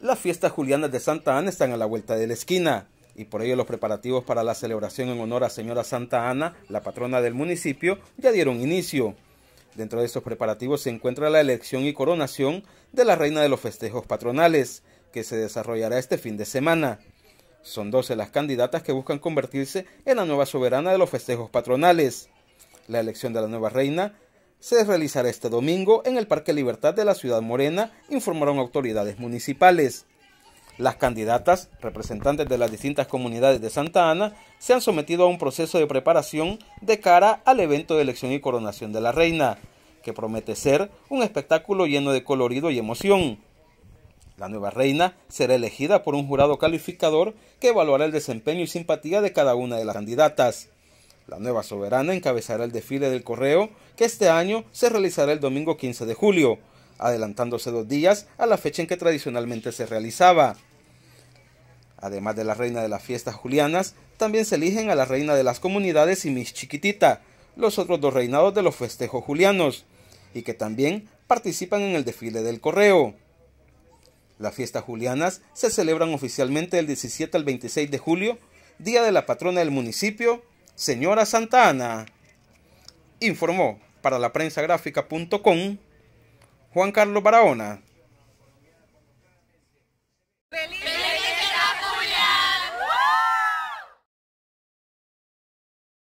las fiestas julianas de Santa Ana están a la vuelta de la esquina y por ello los preparativos para la celebración en honor a Señora Santa Ana, la patrona del municipio, ya dieron inicio. Dentro de estos preparativos se encuentra la elección y coronación de la reina de los festejos patronales, que se desarrollará este fin de semana. Son 12 las candidatas que buscan convertirse en la nueva soberana de los festejos patronales. La elección de la nueva reina se realizará este domingo en el Parque Libertad de la Ciudad Morena, informaron autoridades municipales. Las candidatas, representantes de las distintas comunidades de Santa Ana, se han sometido a un proceso de preparación de cara al evento de elección y coronación de la reina, que promete ser un espectáculo lleno de colorido y emoción. La nueva reina será elegida por un jurado calificador que evaluará el desempeño y simpatía de cada una de las candidatas. La nueva soberana encabezará el desfile del correo que este año se realizará el domingo 15 de julio, adelantándose dos días a la fecha en que tradicionalmente se realizaba. Además de la reina de las fiestas julianas, también se eligen a la reina de las comunidades y Miss Chiquitita, los otros dos reinados de los festejos julianos, y que también participan en el desfile del correo. Las fiestas julianas se celebran oficialmente el 17 al 26 de julio, día de la patrona del municipio Señora Santana, informó para la prensa Juan Carlos Barahona.